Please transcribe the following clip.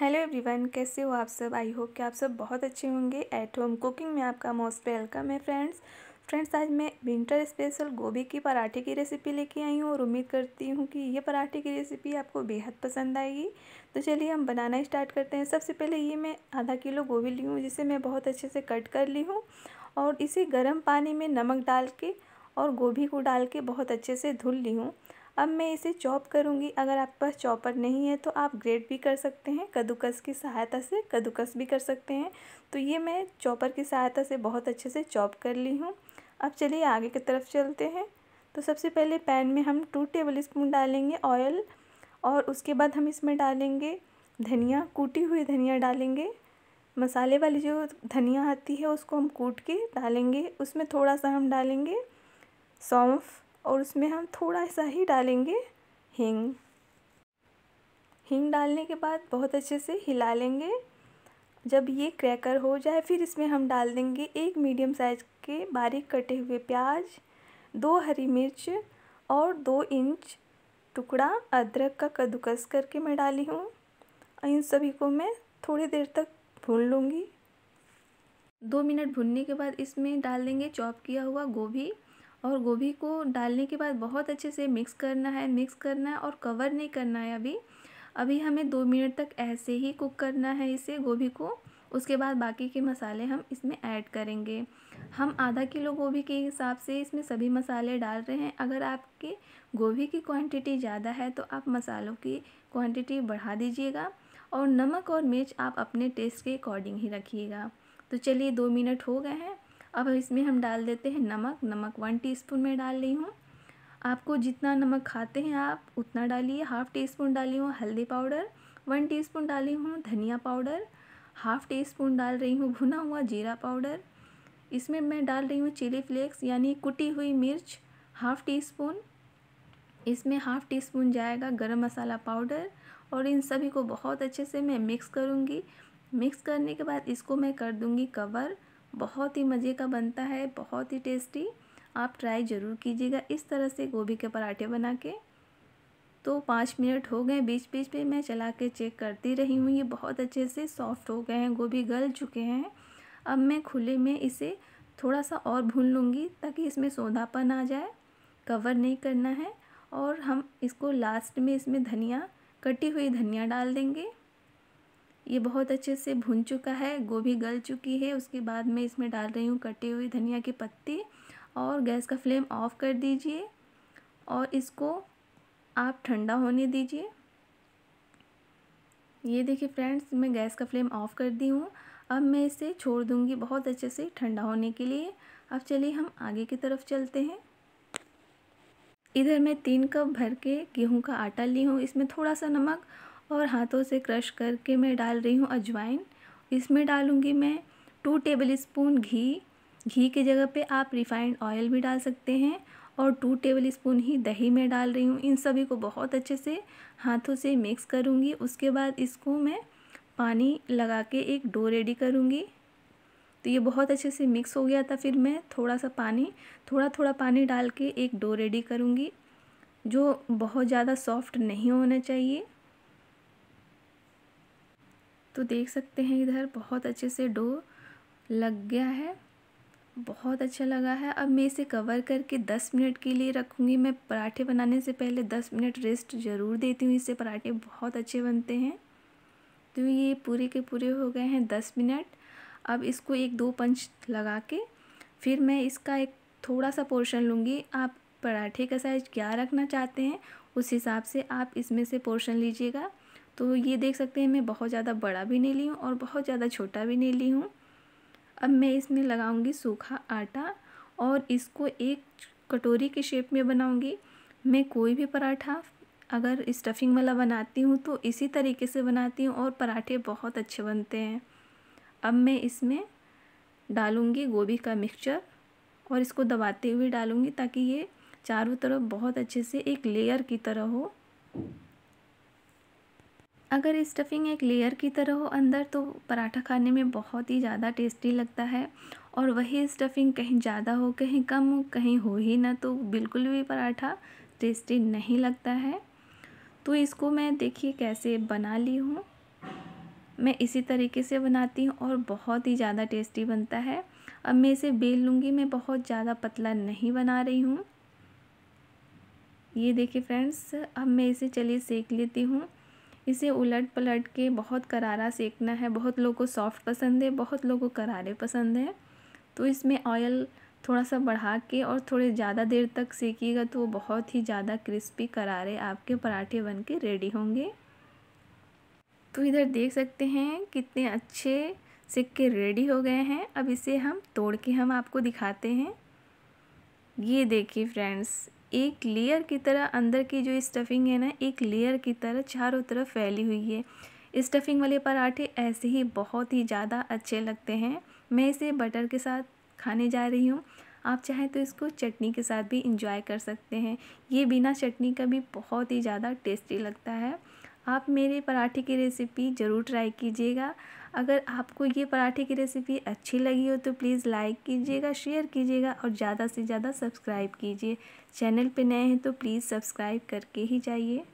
hello everyone कैसे हो आप सब आई होप कि आप सब बहुत अच्छे होंगे एट होम कुकिंग में आपका मोस्ट वेलकम है फ्रेंड्स फ्रेंड्स आज मैं विंटर स्पेशल गोभी की पराठे की रेसिपी लेके आई हूँ और उम्मीद करती हूँ कि ये पराठे की रेसिपी आपको बेहद पसंद आएगी तो चलिए हम बनाना स्टार्ट करते हैं सबसे पहले ये मैं आधा किलो गोभी ली हूँ जिसे मैं बहुत अच्छे से कट कर ली हूँ और इसे गर्म पानी में नमक डाल के और गोभी को डाल के बहुत अच्छे से धुल ली हूँ अब मैं इसे चॉप करूँगी अगर आपके पास चॉपर नहीं है तो आप ग्रेट भी कर सकते हैं कद्दूकस की सहायता से कद्दूकस भी कर सकते हैं तो ये मैं चॉपर की सहायता से बहुत अच्छे से चॉप कर ली हूँ अब चलिए आगे की तरफ चलते हैं तो सबसे पहले पैन में हम टू टेबल स्पून डालेंगे ऑयल और उसके बाद हम इसमें डालेंगे धनिया कूटी हुई धनिया डालेंगे मसाले वाली जो धनिया आती है उसको हम कूट के डालेंगे उसमें थोड़ा सा हम डालेंगे सौंफ और उसमें हम थोड़ा सा ही डालेंगे हींग हींग डालने के बाद बहुत अच्छे से हिला लेंगे जब ये क्रैकर हो जाए फिर इसमें हम डाल देंगे एक मीडियम साइज़ के बारीक कटे हुए प्याज दो हरी मिर्च और दो इंच टुकड़ा अदरक का कद्दूकस करके मैं डाली हूँ इन सभी को मैं थोड़ी देर तक भून लूँगी दो मिनट भुनने के बाद इसमें डाल देंगे चॉप किया हुआ गोभी और गोभी को डालने के बाद बहुत अच्छे से मिक्स करना है मिक्स करना है और कवर नहीं करना है अभी अभी हमें दो मिनट तक ऐसे ही कुक करना है इसे गोभी को उसके बाद बाकी के मसाले हम इसमें ऐड करेंगे हम आधा किलो गोभी के हिसाब से इसमें सभी मसाले डाल रहे हैं अगर आपके गोभी की क्वांटिटी ज़्यादा है तो आप मसालों की क्वांटिटी बढ़ा दीजिएगा और नमक और मिर्च आप अपने टेस्ट के अकॉर्डिंग ही रखिएगा तो चलिए दो मिनट हो गए हैं अब इसमें हम डाल देते हैं नमक नमक वन टीस्पून में डाल रही हूँ आपको जितना नमक खाते हैं आप उतना डालिए हाफ़ टी स्पून डाली हूँ हल्दी पाउडर वन टी स्पून डाली हूँ धनिया पाउडर हाफ़ टी स्पून डाल रही हूँ भुना हुआ जीरा पाउडर इसमें मैं डाल रही हूँ चिली फ्लेक्स यानी कुटी हुई मिर्च हाफ़ टी स्पून इसमें हाफ़ टी स्पून जाएगा गरम मसाला पाउडर और इन सभी को बहुत अच्छे से मैं मिक्स करूँगी मिक्स करने के बाद इसको मैं कर दूँगी कवर बहुत ही मज़े का बनता है बहुत ही टेस्टी आप ट्राई ज़रूर कीजिएगा इस तरह से गोभी के पराठे बना के तो पाँच मिनट हो गए बीच बीच में मैं चला के चेक करती रही हूँ ये बहुत अच्छे से सॉफ्ट हो गए हैं गोभी गल चुके हैं अब मैं खुले में इसे थोड़ा सा और भून लूँगी ताकि इसमें सौंधापन आ जाए कवर नहीं करना है और हम इसको लास्ट में इसमें धनिया कटी हुई धनिया डाल देंगे ये बहुत अच्छे से भुन चुका है गोभी गल चुकी है उसके बाद मैं इसमें डाल रही हूँ कटे हुए धनिया के पत्ते और गैस का फ्लेम ऑफ कर दीजिए और इसको आप ठंडा होने दीजिए ये देखिए फ्रेंड्स मैं गैस का फ्लेम ऑफ कर दी हूँ अब मैं इसे छोड़ दूँगी बहुत अच्छे से ठंडा होने के लिए अब चलिए हम आगे की तरफ चलते हैं इधर मैं तीन कप भर के गेहूं का आटा ली हूँ इसमें थोड़ा सा नमक और हाथों से क्रश करके मैं डाल रही हूँ अजवाइन इसमें डालूँगी मैं टू टेबल स्पून घी घी की जगह पे आप रिफाइंड ऑयल भी डाल सकते हैं और टू टेबल स्पून ही दही में डाल रही हूँ इन सभी को बहुत अच्छे से हाथों से मिक्स करूँगी उसके बाद इसको मैं पानी लगा के एक डो रेडी करूँगी तो ये बहुत अच्छे से मिक्स हो गया था फिर मैं थोड़ा सा पानी थोड़ा थोड़ा पानी डाल के एक डो रेडी करूँगी जो बहुत ज़्यादा सॉफ्ट नहीं होना चाहिए तो देख सकते हैं इधर बहुत अच्छे से डो लग गया है बहुत अच्छा लगा है अब मैं इसे कवर करके दस मिनट के लिए रखूँगी मैं पराठे बनाने से पहले दस मिनट रेस्ट ज़रूर देती हूँ इससे पराठे बहुत अच्छे बनते हैं तो ये पूरे के पूरे हो गए हैं दस मिनट अब इसको एक दो पंच लगा के फिर मैं इसका एक थोड़ा सा पोर्शन लूँगी आप पराठे का साइज़ क्या रखना चाहते हैं उस हिसाब से आप इसमें से पोर्शन लीजिएगा तो ये देख सकते हैं मैं बहुत ज़्यादा बड़ा भी नहीं ली हूँ और बहुत ज़्यादा छोटा भी नहीं ली हूँ अब मैं इसमें लगाऊंगी सूखा आटा और इसको एक कटोरी के शेप में बनाऊंगी मैं कोई भी पराठा अगर स्टफिंग वाला बनाती हूँ तो इसी तरीके से बनाती हूँ और पराठे बहुत अच्छे बनते हैं अब मैं इसमें डालूँगी गोभी का मिक्सचर और इसको दबाते हुए डालूँगी ताकि ये चारों तरफ बहुत अच्छे से एक लेयर की तरह हो अगर स्टफिंग एक लेयर की तरह हो अंदर तो पराठा खाने में बहुत ही ज़्यादा टेस्टी लगता है और वही स्टफिंग कहीं ज़्यादा हो कहीं कम हो कहीं हो ही ना तो बिल्कुल भी पराठा टेस्टी नहीं लगता है तो इसको मैं देखिए कैसे बना ली हूँ मैं इसी तरीके से बनाती हूँ और बहुत ही ज़्यादा टेस्टी बनता है अब मैं इसे बेल लूँगी मैं बहुत ज़्यादा पतला नहीं बना रही हूँ ये देखिए फ्रेंड्स अब मैं इसे चलिए सेक लेती हूँ इसे उलट पलट के बहुत करारा सेकना है बहुत लोगों को सॉफ्ट पसंद है बहुत लोगों को करारे पसंद है तो इसमें ऑयल थोड़ा सा बढ़ा के और थोड़े ज़्यादा देर तक सेकिएगा तो वो बहुत ही ज़्यादा क्रिस्पी करारे आपके पराठे बन के रेडी होंगे तो इधर देख सकते हैं कितने अच्छे सिक्के के रेडी हो गए हैं अब इसे हम तोड़ के हम आपको दिखाते हैं ये देखिए फ्रेंड्स एक लेयर की तरह अंदर की जो स्टफिंग है ना एक लेयर की तरह चारों तरफ फैली हुई है स्टफिंग वाले पराठे ऐसे ही बहुत ही ज़्यादा अच्छे लगते हैं मैं इसे बटर के साथ खाने जा रही हूँ आप चाहें तो इसको चटनी के साथ भी इंजॉय कर सकते हैं ये बिना चटनी का भी बहुत ही ज़्यादा टेस्टी लगता है आप मेरे पराठे की रेसिपी ज़रूर ट्राई कीजिएगा अगर आपको ये पराठे की रेसिपी अच्छी लगी हो तो प्लीज़ लाइक कीजिएगा शेयर कीजिएगा और ज़्यादा से ज़्यादा सब्सक्राइब कीजिए चैनल पे नए हैं तो प्लीज़ सब्सक्राइब करके ही जाइए